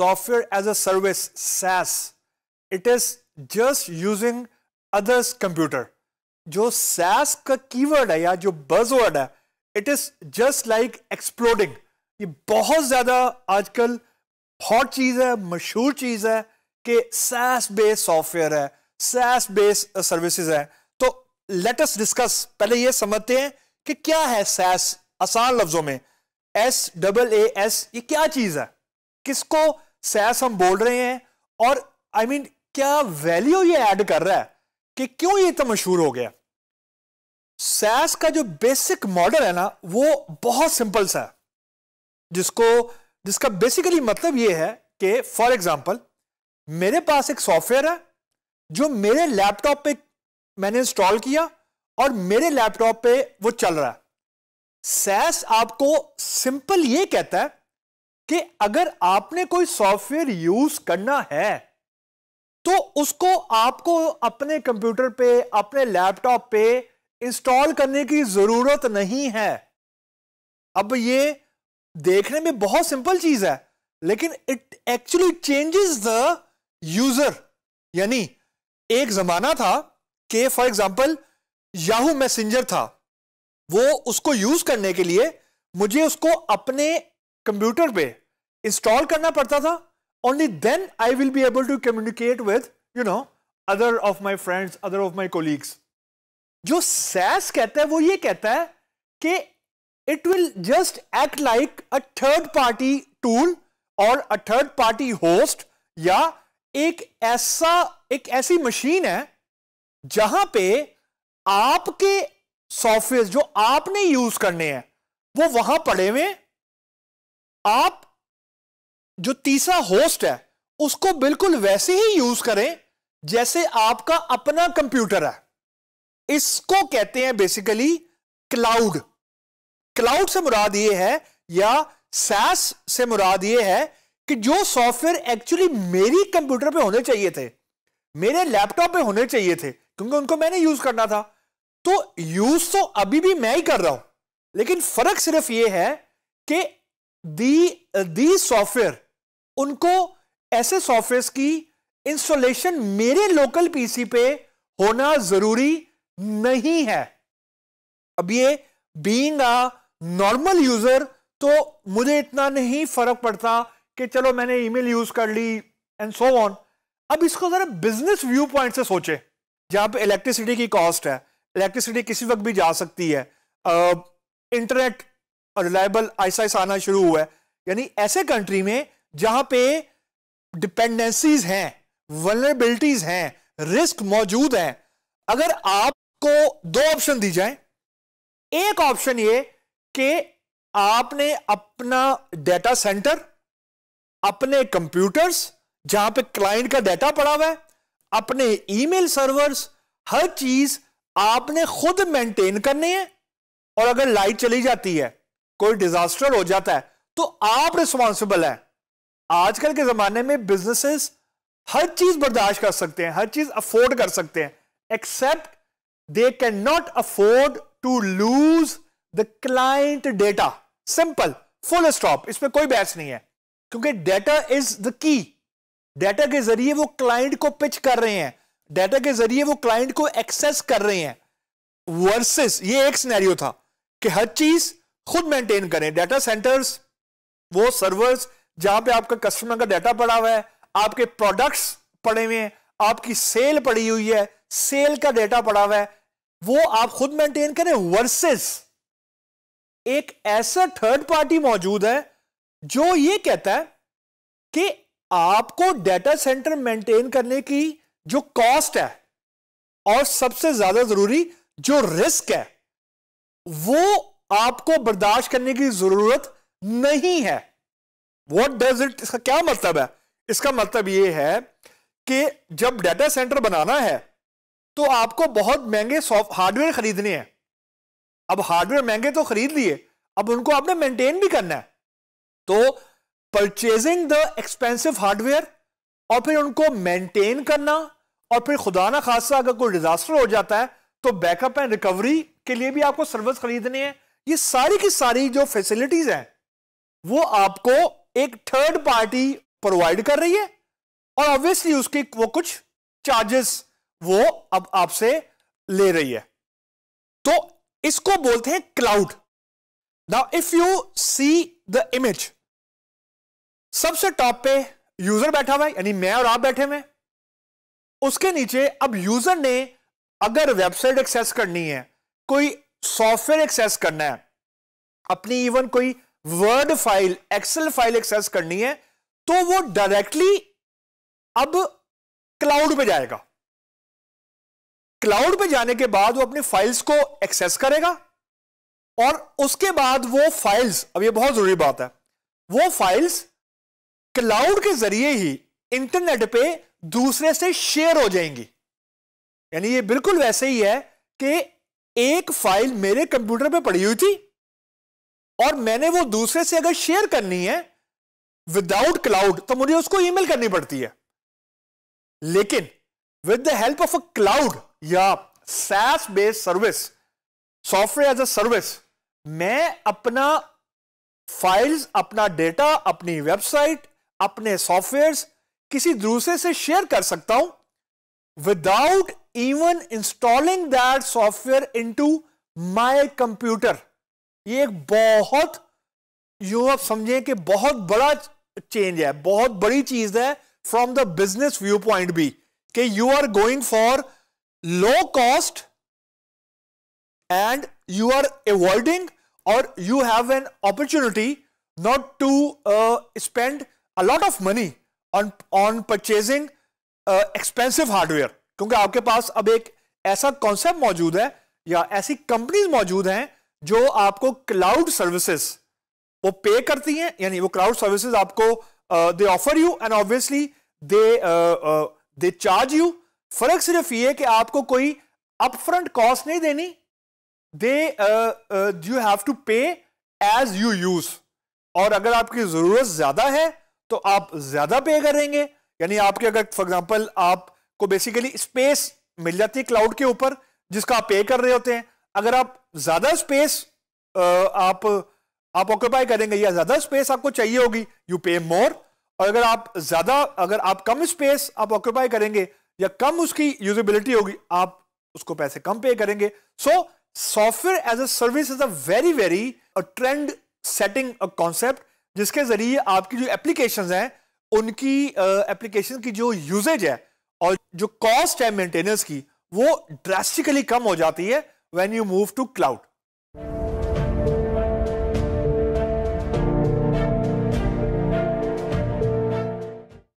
software as a service, SaaS, it is just using others computer. जो SaaS का keyword है या जो buzzword है, it is just like exploding. ये बहुत ज़्यादा आजकल हॉट चीज़ है मशहूर चीज़ है कि SaaS बेस्ड सॉफ्टवेयर है SaaS बेस्ड सर्विसेज है तो लेट अस डिस्कस पहले ये समझते हैं कि क्या है SaaS आसान लफ्जों में एस डबल A एस ये क्या चीज़ है किसको सैस हम बोल रहे हैं और आई I मीन mean, क्या वैल्यू ये ऐड कर रहा है कि क्यों ये इतना मशहूर हो गया सैस का जो बेसिक मॉडल है ना वो बहुत सिंपल सा है जिसको जिसका बेसिकली मतलब ये है कि फॉर एग्जांपल मेरे पास एक सॉफ्टवेयर है जो मेरे लैपटॉप पे मैंने इंस्टॉल किया और मेरे लैपटॉप पे वो चल रहा है सैस आपको सिंपल ये कहता है कि अगर आपने कोई सॉफ्टवेयर यूज करना है तो उसको आपको अपने कंप्यूटर पे अपने लैपटॉप पे इंस्टॉल करने की जरूरत नहीं है अब ये देखने में बहुत सिंपल चीज है लेकिन it actually changes the user यानी एक जमाना था कि फॉर एग्जांपल याहू मैसेंजर था वो उसको यूज करने के लिए मुझे उसको अपने कंप्यूटर पे इंस्टॉल करना पड़ता था only then I will be able to communicate with you know other of my friends other of my colleagues जो सैस कहता है वो ये कहता है कि it will just act like a third party tool और अ थर्ड पार्टी होस्ट या एक ऐसा एक ऐसी मशीन है जहां पे आपके सॉफ्टवेयर जो आपने यूज करने हैं वो वहां पड़े हुए आप जो तीसरा होस्ट है उसको बिल्कुल वैसे ही यूज करें जैसे आपका अपना कंप्यूटर है इसको कहते हैं बेसिकली क्लाउड क्लाउड से मुराद ये है या सैस से मुराद ये है कि जो सॉफ्टवेयर एक्चुअली मेरी कंप्यूटर पे होने चाहिए थे मेरे लैपटॉप पे होने चाहिए थे क्योंकि उनको मैंने यूज करना था तो यूज तो अभी भी मैं ही कर रहा हूं लेकिन फर्क सिर्फ यह है कि दी दी सॉफ्टवेयर उनको ऐसे सॉफ्टवेयर की इंस्टॉलेशन मेरे लोकल पीसी पे होना जरूरी नहीं है अब ये बीइंग अ नॉर्मल यूजर तो मुझे इतना नहीं फर्क पड़ता कि चलो मैंने ईमेल यूज कर ली एंड सो ऑन अब इसको जरा बिजनेस व्यू पॉइंट से सोचे जहां पर इलेक्ट्रिसिटी की कॉस्ट है इलेक्ट्रिसिटी किसी वक्त भी जा सकती है इंटरनेट और रिलायबल ऐसा ऐसा आना शुरू हुआ है यानी ऐसे कंट्री में जहां पे डिपेंडेंसीज हैं वनरेबिलिटीज हैं रिस्क मौजूद हैं अगर आपको दो ऑप्शन दी जाए एक ऑप्शन ये कि आपने अपना डेटा सेंटर अपने कंप्यूटर्स जहां पे क्लाइंट का डेटा पड़ा हुआ है अपने ईमेल सर्वर्स हर चीज आपने खुद मेंटेन करनी है और अगर लाइट चली जाती है कोई डिजास्टर हो जाता है तो आप रिस्पॉन्सिबल हैं आजकल के जमाने में बिजनेसेस हर चीज बर्दाश्त कर सकते हैं हर चीज अफोर्ड कर सकते हैं except they can not afford to lose the client data simple full stop इसमें कोई बहस नहीं है क्योंकि data is the key data के जरिए वो क्लाइंट को पिच कर रहे हैं डेटा के जरिए वो क्लाइंट को एक्सेस कर रहे हैं वर्सेस ये एक सिनेरियो था कि हर चीज खुद मेंटेन करें डाटा सेंटर्स वो सर्वर्स जहां पे आपका कस्टमर का डाटा पड़ा हुआ है आपके प्रोडक्ट्स पड़े हुए हैं आपकी सेल पड़ी हुई है सेल का डाटा पड़ा हुआ है वो आप खुद मेंटेन करें वर्सेस एक ऐसा थर्ड पार्टी मौजूद है जो ये कहता है कि आपको डाटा सेंटर मेंटेन करने की जो कॉस्ट है और सबसे ज्यादा जरूरी जो रिस्क है वो आपको बर्दाश्त करने की जरूरत नहीं है वॉट डज इट इसका क्या मतलब है इसका मतलब यह है कि जब डाटा सेंटर बनाना है तो आपको बहुत महंगे सॉफ्ट हार्डवेयर खरीदने हैं अब हार्डवेयर महंगे तो खरीद लिए अब उनको आपने मेंटेन भी करना है तो परचेजिंग द एक्सपेंसिव हार्डवेयर और फिर उनको मेंटेन करना और फिर खुदा ना खासा अगर कोई डिजास्टर हो जाता है तो बैकअप एंड रिकवरी के लिए भी आपको सर्विस खरीदनी है ये सारी की सारी जो फैसिलिटीज हैं वो आपको एक थर्ड पार्टी प्रोवाइड कर रही है और ऑब्वियसली उसके वो कुछ चार्जेस वो अब आपसे ले रही है तो इसको बोलते हैं cloud now if you see the image सबसे टॉप पे यूजर बैठा हुआ है यानी मैं और आप बैठे हुए उसके नीचे अब यूजर ने अगर वेबसाइट एक्सेस करनी है कोई सॉफ्टवेयर एक्सेस करना है अपनी इवन कोई word file excel file access करनी है तो वो डायरेक्टली अब क्लाउड पे जाएगा क्लाउड पे जाने के बाद वो अपनी फाइल्स को एक्सेस करेगा और उसके बाद वो फाइल्स अब ये बहुत जरूरी बात है वो फाइल्स क्लाउड के जरिए ही इंटरनेट पे दूसरे से शेयर हो जाएंगी यानी ये बिल्कुल वैसे ही है कि एक फाइल मेरे कंप्यूटर पे पड़ी हुई थी और मैंने वो दूसरे से अगर शेयर करनी है विदाउट क्लाउड तो मुझे उसको ईमेल करनी पड़ती है लेकिन with the help of a cloud या SaaS based service software as a service मैं अपना फाइल्स अपना डेटा अपनी वेबसाइट अपने सॉफ्टवेयर किसी दूसरे से शेयर कर सकता हूं without even installing that software into my computer ये एक बहुत यूं आप समझें कि बहुत बड़ा चेंज है बहुत बड़ी चीज है from the business view point भी कि you are going for low cost and you are avoiding और you have an opportunity not to uh, spend a lot of money on on purchasing uh, expensive hardware क्योंकि आपके पास अब एक ऐसा concept मौजूद है या ऐसी कंपनीज मौजूद हैं जो आपको क्लाउड सर्विसेज वो पे करती हैं यानी वो क्लाउड सर्विसेज आपको they offer you and obviously they they charge you फर्क सिर्फ ये कि आपको कोई अपफ्रंट कॉस्ट नहीं देनी they you have to pay as you use और अगर आपकी जरूरत ज्यादा है तो आप ज्यादा पे करेंगे यानी आपके अगर फॉर एग्जाम्पल आप को बेसिकली स्पेस मिल जाती है क्लाउड के ऊपर जिसका आप पे कर रहे होते हैं अगर आप ज्यादा स्पेस आप आप ऑक्यूपाई करेंगे या ज्यादा स्पेस आपको चाहिए होगी यू पे मोर और अगर आप ज्यादा अगर आप कम स्पेस आप ऑक्यूपाई करेंगे या कम उसकी यूजेबिलिटी होगी आप उसको पैसे कम पे करेंगे so software as a service is a very very trend setting concept जिसके जरिए आपकी जो एप्लीकेशन हैं उनकी एप्लीकेशन uh, की जो यूजेज है और जो कॉस्ट है मेंटेनेंस की वो ड्रास्टिकली कम हो जाती है when you move to cloud